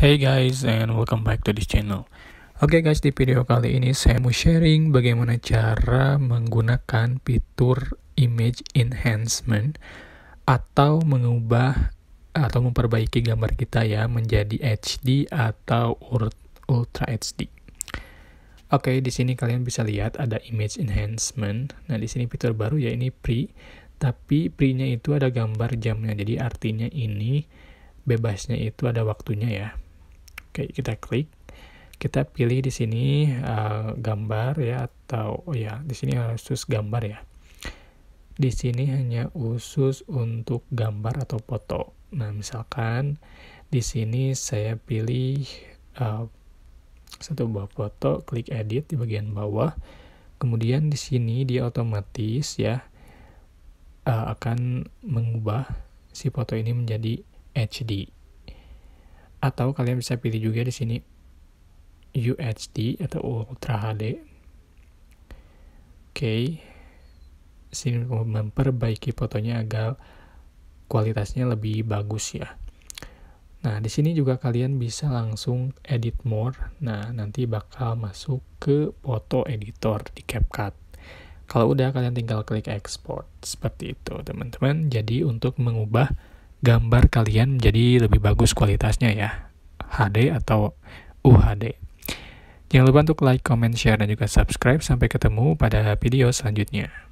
Hey guys and welcome back to this channel Oke okay guys di video kali ini saya mau sharing bagaimana cara menggunakan fitur image enhancement Atau mengubah atau memperbaiki gambar kita ya menjadi HD atau Ultra HD Oke okay, di sini kalian bisa lihat ada image enhancement Nah di sini fitur baru ya ini pre Tapi pre-nya itu ada gambar jamnya jadi artinya ini bebasnya itu ada waktunya ya Oke, kita klik. Kita pilih di sini uh, gambar ya atau oh ya, di sini khusus gambar ya. Di sini hanya khusus untuk gambar atau foto. Nah, misalkan di sini saya pilih uh, satu buah foto, klik edit di bagian bawah. Kemudian di sini dia otomatis ya uh, akan mengubah si foto ini menjadi HD atau kalian bisa pilih juga di sini UHD atau Ultra HD. Oke, okay. sini memperbaiki fotonya agar kualitasnya lebih bagus ya. Nah, di sini juga kalian bisa langsung edit more. Nah, nanti bakal masuk ke foto editor di CapCut. Kalau udah, kalian tinggal klik export. Seperti itu, teman-teman. Jadi, untuk mengubah gambar kalian menjadi lebih bagus kualitasnya ya HD atau UHD jangan lupa untuk like, comment, share, dan juga subscribe sampai ketemu pada video selanjutnya